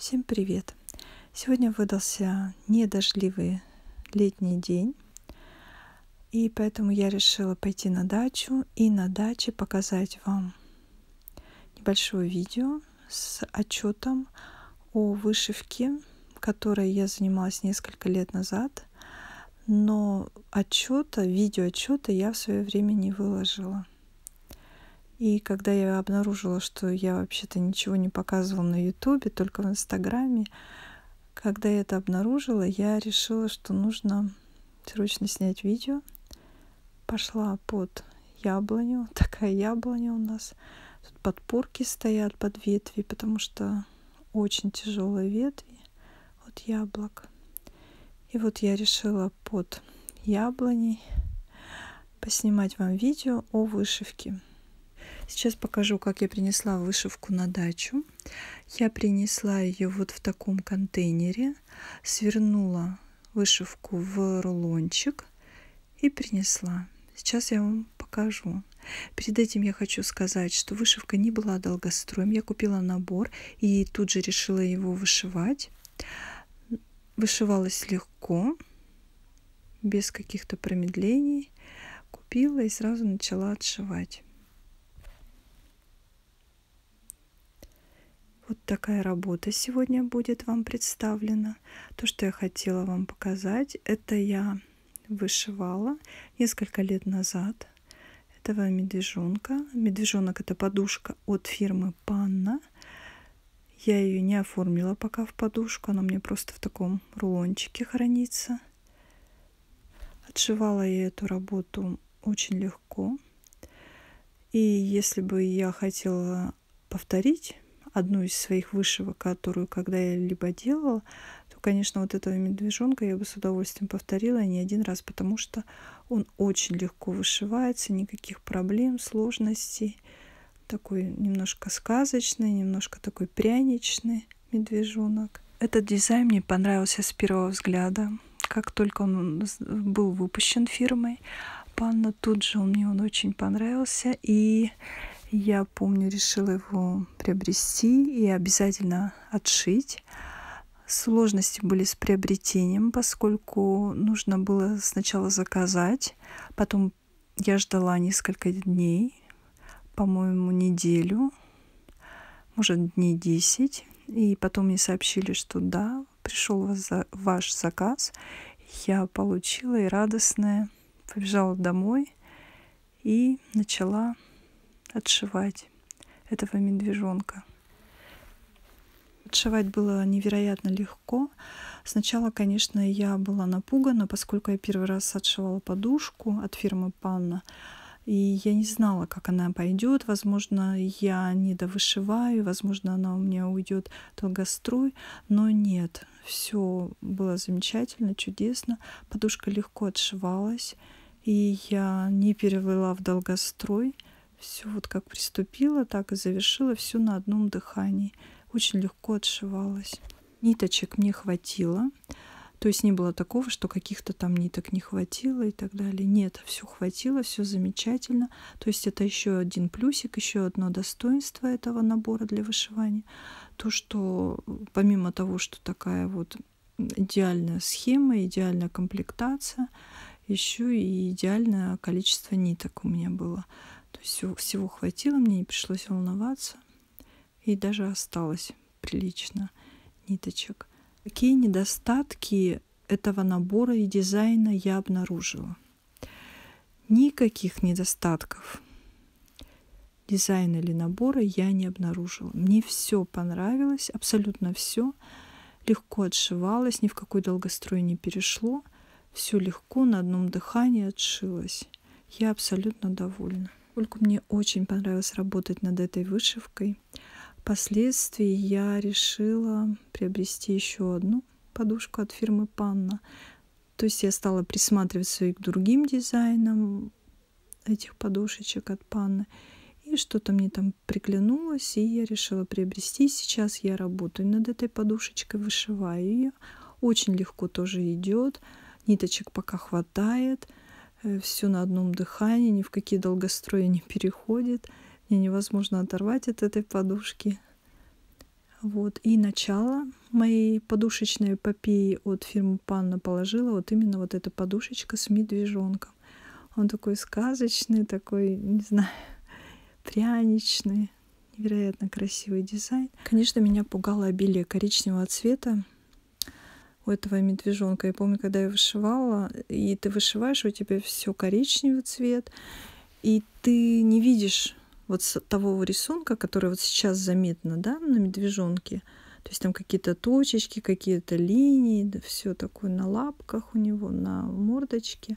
Всем привет! Сегодня выдался недождливый летний день, и поэтому я решила пойти на дачу и на даче показать вам небольшое видео с отчетом о вышивке, которой я занималась несколько лет назад, но отчета, видео отчета я в свое время не выложила. И когда я обнаружила, что я вообще-то ничего не показывала на Ютубе, только в Инстаграме, когда я это обнаружила, я решила, что нужно срочно снять видео. Пошла под яблоню, такая яблоня у нас. Тут подпорки стоят под ветви, потому что очень тяжелые ветви от яблок. И вот я решила под яблоней поснимать вам видео о вышивке. Сейчас покажу, как я принесла вышивку на дачу. Я принесла ее вот в таком контейнере, свернула вышивку в рулончик и принесла. Сейчас я вам покажу. Перед этим я хочу сказать, что вышивка не была долгостроем. Я купила набор и тут же решила его вышивать. Вышивалась легко, без каких-то промедлений. Купила и сразу начала отшивать. такая работа сегодня будет вам представлена. То, что я хотела вам показать, это я вышивала несколько лет назад этого медвежонка. Медвежонок это подушка от фирмы Панна. Я ее не оформила пока в подушку, она мне просто в таком рулончике хранится. Отшивала я эту работу очень легко. И если бы я хотела повторить одну из своих вышивок, которую когда я либо делала, то, конечно, вот этого медвежонка я бы с удовольствием повторила не один раз, потому что он очень легко вышивается, никаких проблем, сложностей. Такой немножко сказочный, немножко такой пряничный медвежонок. Этот дизайн мне понравился с первого взгляда. Как только он был выпущен фирмой Панна, тут же он мне он очень понравился. И я помню, решила его приобрести и обязательно отшить. Сложности были с приобретением, поскольку нужно было сначала заказать, потом я ждала несколько дней, по-моему, неделю, может, дней 10. И потом мне сообщили, что да, пришел ваш заказ. Я получила и радостная побежала домой и начала отшивать этого медвежонка. Отшивать было невероятно легко. Сначала, конечно, я была напугана, поскольку я первый раз отшивала подушку от фирмы Панна. И я не знала, как она пойдет. Возможно, я не довышиваю, возможно, она у меня уйдет долгострой. Но нет, все было замечательно, чудесно. Подушка легко отшивалась, и я не перевела в долгострой все вот как приступила, так и завершила все на одном дыхании. Очень легко отшивалась. Ниточек мне хватило. То есть не было такого, что каких-то там ниток не хватило и так далее. Нет, все хватило, все замечательно. То есть это еще один плюсик, еще одно достоинство этого набора для вышивания. То, что помимо того, что такая вот идеальная схема, идеальная комплектация, еще и идеальное количество ниток у меня было. То есть всего, всего хватило, мне не пришлось волноваться. И даже осталось прилично ниточек. Какие недостатки этого набора и дизайна я обнаружила? Никаких недостатков дизайна или набора я не обнаружила. Мне все понравилось, абсолютно все. Легко отшивалось, ни в какой долгострой не перешло. Все легко, на одном дыхании отшилось. Я абсолютно довольна поскольку мне очень понравилось работать над этой вышивкой. Впоследствии я решила приобрести еще одну подушку от фирмы Панна. То есть я стала присматриваться и к другим дизайнам этих подушечек от Панны. И что-то мне там приглянулось, и я решила приобрести. Сейчас я работаю над этой подушечкой, вышиваю ее. Очень легко тоже идет. Ниточек пока хватает. Э, все на одном дыхании, ни в какие долгострои не переходит. Мне невозможно оторвать от этой подушки. Вот. И начало моей подушечной эпопеи от фирмы Панна положила вот именно вот эта подушечка с медвежонком. Он такой сказочный, такой, не знаю, пряничный. Невероятно красивый дизайн. Конечно, меня пугало обилие коричневого цвета этого медвежонка. Я помню, когда я вышивала, и ты вышиваешь, у тебя все коричневый цвет, и ты не видишь вот того рисунка, который вот сейчас заметно, да, на медвежонке. То есть там какие-то точечки, какие-то линии, да, все такое на лапках у него, на мордочке.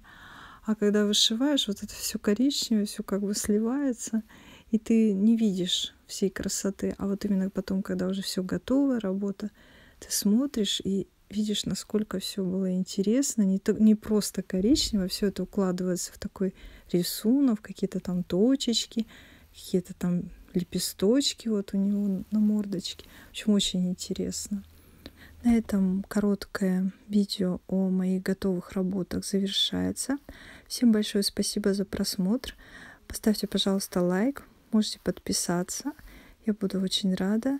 А когда вышиваешь, вот это все коричневое, все как бы сливается, и ты не видишь всей красоты. А вот именно потом, когда уже все готово, работа, ты смотришь, и видишь, насколько все было интересно. Не, то, не просто коричнево, все это укладывается в такой рисунок, какие-то там точечки, какие-то там лепесточки вот у него на мордочке. В общем, очень интересно. На этом короткое видео о моих готовых работах завершается. Всем большое спасибо за просмотр. Поставьте, пожалуйста, лайк. Можете подписаться. Я буду очень рада.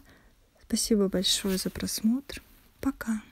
Спасибо большое за просмотр. Пока.